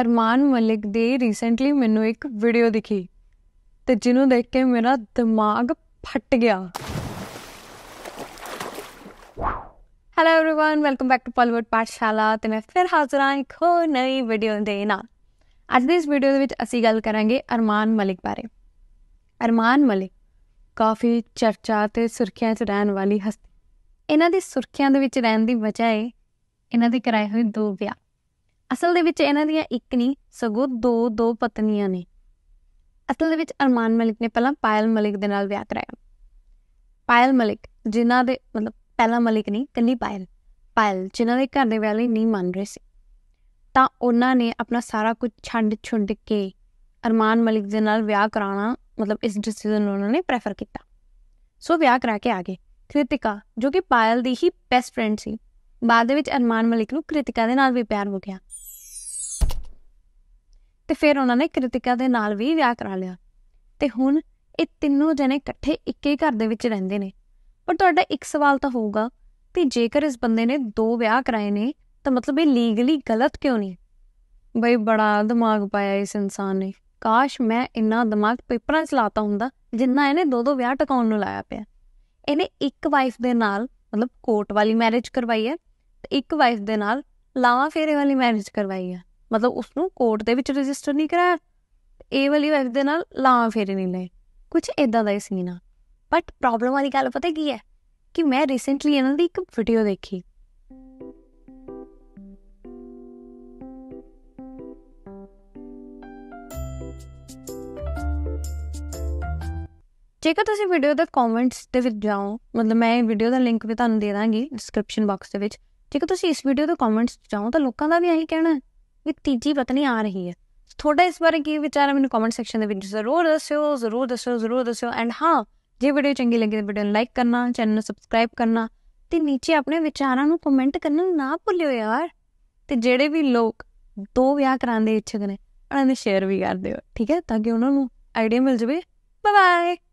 ਅਰਮਾਨ ਮਲਿਕ ਦੇ ਰੀਸੈਂਟਲੀ ਮੈਨੂੰ ਇੱਕ ਵੀਡੀਓ ਦਿਖੀ ਤੇ ਜਿਹਨੂੰ ਦੇਖ ਕੇ ਮੇਰਾ ਦਿਮਾਗ ਫਟ ਗਿਆ hello everyone welcome back to ਪਲਵਰਡ ਪਾਠਸ਼ਾਲਾ ਤੇ ਮੈਂ ਫਿਰ ਹਾਜ਼ਰ ਹਾਂ ਇੱਕ ਹੋਰ ਨਵੀਂ ਵੀਡੀਓ ਦੇ ਨਾਲ ਅੱਜ ਦੀ ਇਸ ਵੀਡੀਓ ਦੇ ਵਿੱਚ ਅਸੀਂ ਗੱਲ ਕਰਾਂਗੇ ਅਰਮਾਨ ਮਲਿਕ ਬਾਰੇ ਅਰਮਾਨ ਮਲਿਕ ਕਾਫੀ ਚਰਚਾ ਤੇ ਸੁਰਖੀਆਂ 'ਚ ਰਹਿਣ ਵਾਲੀ ਹਸਤੀ ਇਹਨਾਂ ਦੀ ਸੁਰਖੀਆਂ ਦੇ ਵਿੱਚ ਰਹਿਣ ਦੀ ਵਜ੍ਹਾ ਹੈ ਇਹਨਾਂ ਦੇ ਕਰਾਏ ਹੋਏ ਦੋ ਵਿਆਹ ਅਸਲ ਦੇ ਵਿੱਚ ਇਹਨਾਂ ਦੀਆਂ ਇੱਕ ਨਹੀਂ ਸਗੋਂ ਦੋ ਦੋ ਪਤਨੀਆਂ ਨੇ ਅਸਲ ਦੇ ਵਿੱਚ ਅਰਮਾਨ ਮਲਿਕ ਨੇ ਪਹਿਲਾਂ ਪਾਇਲ ਮਲਿਕ ਦੇ ਨਾਲ ਵਿਆਹ ਕਰਾਇਆ ਪਾਇਲ ਮਲਿਕ ਜਿਨ੍ਹਾਂ ਦੇ ਮਤਲਬ ਪਹਿਲਾ ਮਲਿਕ ਨਹੀਂ ਕੱਲੀ ਪਾਇਲ ਪਾਇਲ ਜਿਨ੍ਹਾਂ ਦੇ ਘਰ ਦੇ ਵਾਲੇ ਨਹੀਂ ਮੰਨ ਰਹੇ ਸੀ ਤਾਂ ਉਹਨਾਂ ਨੇ ਆਪਣਾ ਸਾਰਾ ਕੁਝ ਛੰਡ ਛੁੰਡ ਕੇ ਅਰਮਾਨ ਮਲਿਕ ਦੇ ਨਾਲ ਵਿਆਹ ਕਰਾਉਣਾ ਮਤਲਬ ਇਸ ਡਿਸੀਜਨ ਨੂੰ ਉਹਨਾਂ ਨੇ ਪ੍ਰੈਫਰ ਕੀਤਾ ਸੋ ਵਿਆਹ ਕਰਾ ਕੇ ਆ ਗਏ ਕ੍ਰਿਤਿਕਾ ਜੋ ਕਿ ਪਾਇਲ ਦੀ ਹੀ ਬੈਸਟ ਫਰੈਂਡ ਸੀ ਬਾਅਦ ਵਿੱਚ ਅਰਮਾਨ ਮਲਿਕ ਨੂੰ ਕ੍ਰਿਤਿਕਾ ਦੇ ਨਾਲ ਵੀ ਪਿਆਰ ਹੋ ਗਿਆ ਤੇ ਫਿਰ ਉਹਨਾਂ ਨੇ ਕ੍ਰਿਤਿਕਾ ਦੇ ਨਾਲ ਵੀ ਵਿਆਹ ਕਰਾ ਲਿਆ ਤੇ ਹੁਣ ਇਹ ਤਿੰਨੋਂ ਜਣੇ ਇਕੱਠੇ ਇੱਕੇ ਘਰ ਦੇ ਵਿੱਚ ਰਹਿੰਦੇ ਨੇ ਪਰ ਤੁਹਾਡਾ ਇੱਕ ਸਵਾਲ ਤਾਂ ਹੋਊਗਾ ਕਿ ਜੇਕਰ ਇਸ ਬੰਦੇ ਨੇ ਦੋ ਵਿਆਹ ਕਰਾਏ ਨੇ ਤਾਂ ਮਤਲਬ ਇਹ ਲੀਗਲੀ ਗਲਤ ਕਿਉਂ ਨਹੀਂ ਬਈ ਬੜਾ ਦਿਮਾਗ ਪਾਇਆ ਇਸ ਇਨਸਾਨ ਨੇ ਕਾਸ਼ ਮੈਂ ਇੰਨਾ ਦਿਮਾਗ ਪੇਪਰਾਂ 'ਚ ਲਾਤਾ ਹੁੰਦਾ ਜਿੰਨਾ ਇਹਨੇ ਦੋ ਦੋ ਵਿਆਹ ਟਿਕਾਉਣ ਨੂੰ ਲਾਇਆ ਪਿਆ ਇਹਨੇ ਇੱਕ ਵਾਈਫ ਦੇ ਨਾਲ ਮਤਲਬ ਕੋਰਟ ਵਾਲੀ ਮੈਰਿਜ ਕਰਵਾਈ ਹੈ ਇੱਕ ਵਾਈਫ ਦੇ ਨਾਲ ਲਾਵਾ ਫੇਰੇ ਵਾਲੀ ਮੈਰਿਜ ਕਰਵਾਈ ਆ ਮਤਲਬ ਉਸ ਨੂੰ ਕੋਰਟ ਦੇ ਵਿੱਚ ਰਜਿਸਟਰ ਨਹੀਂ ਕਰਾਇਆ ਇਹ ਵਾਲੀ ਵਾਈਫ ਦੇ ਨਾਲ ਲਾਵਾ ਫੇਰੇ ਨਹੀਂ ਲਏ ਕੁਝ ਇਦਾਂ ਦਾ ਹੀ ਸੀ ਨਾ ਬਟ ਪ੍ਰੋਬਲਮ ਵਾਲੀ ਗੱਲ ਪਤਾ ਕੀ ਹੈ ਕਿ ਮੈਂ ਰੀਸੈਂਟਲੀ ਇਹਨਾਂ ਦੀ ਇੱਕ ਵੀਡੀਓ ਦੇਖੀ ਜੇਕਰ ਤੁਸੀਂ ਵੀਡੀਓ ਦੇ ਕਮੈਂਟਸ ਦੇ ਵਿੱਚ ਜਾਓ ਮਤਲਬ ਮੈਂ ਇਹ ਵੀਡੀਓ ਦਾ ਲਿੰਕ ਵੀ ਤੁਹਾਨੂੰ ਦੇ ਦਾਂਗੀ ਡਿਸਕ੍ਰਿਪਸ਼ਨ ਬਾਕਸ ਦੇ ਵਿੱਚ ਜੇਕਰ ਤੁਸੀਂ ਇਸ ਵੀਡੀਓ ਦੇ ਕਮੈਂਟਸ ਚਾਹੋ ਤਾਂ ਲੋਕਾਂ ਦਾ ਵੀ ਇਹੀ ਕਹਿਣਾ ਹੈ ਵੀ ਤੀਜੀ ਪਤਨੀ ਆ ਰਹੀ ਹੈ ਤੁਹਾਡਾ ਇਸ ਬਾਰੇ ਕੀ ਵਿਚਾਰ ਹੈ ਮੈਨੂੰ ਕਮੈਂਟ ਸੈਕਸ਼ਨ ਦੇ ਵਿੱਚ ਜ਼ਰੂਰ ਦੱਸਿਓ ਜ਼ਰੂਰ ਦੱਸਿਓ ਜ਼ਰੂਰ ਦੱਸਿਓ ਐਂਡ ਹਾਂ ਜੇ ਵੀਡੀਓ ਚੰਗੀ ਲੱਗੀ ਤਾਂ ਵੀਡੀਓ ਨੂੰ ਲਾਈਕ ਕਰਨਾ ਚੈਨਲ ਨੂੰ ਸਬਸਕ੍ਰਾਈਬ ਕਰਨਾ ਤੇ ਨੀਚੇ ਆਪਣੇ ਵਿਚਾਰਾਂ ਨੂੰ ਕਮੈਂਟ ਕਰਨਾ ਨਾ ਭੁੱਲਿਓ ਯਾਰ ਤੇ ਜਿਹੜੇ ਵੀ ਲੋਕ ਦੋ ਵਿਆਹ ਕਰਾਉਣ ਦੇ ਇੱਛੁਕ ਨੇ ਉਹਨਾਂ ਨੂੰ ਸ਼ੇਅਰ ਵੀ ਕਰ ਦਿਓ ਠੀਕ ਹੈ ਤਾਂ ਕਿ ਉਹਨਾਂ ਨੂੰ ਆਈਡੀਆ ਮਿਲ ਜਵੇ ਬਾਏ ਬਾਏ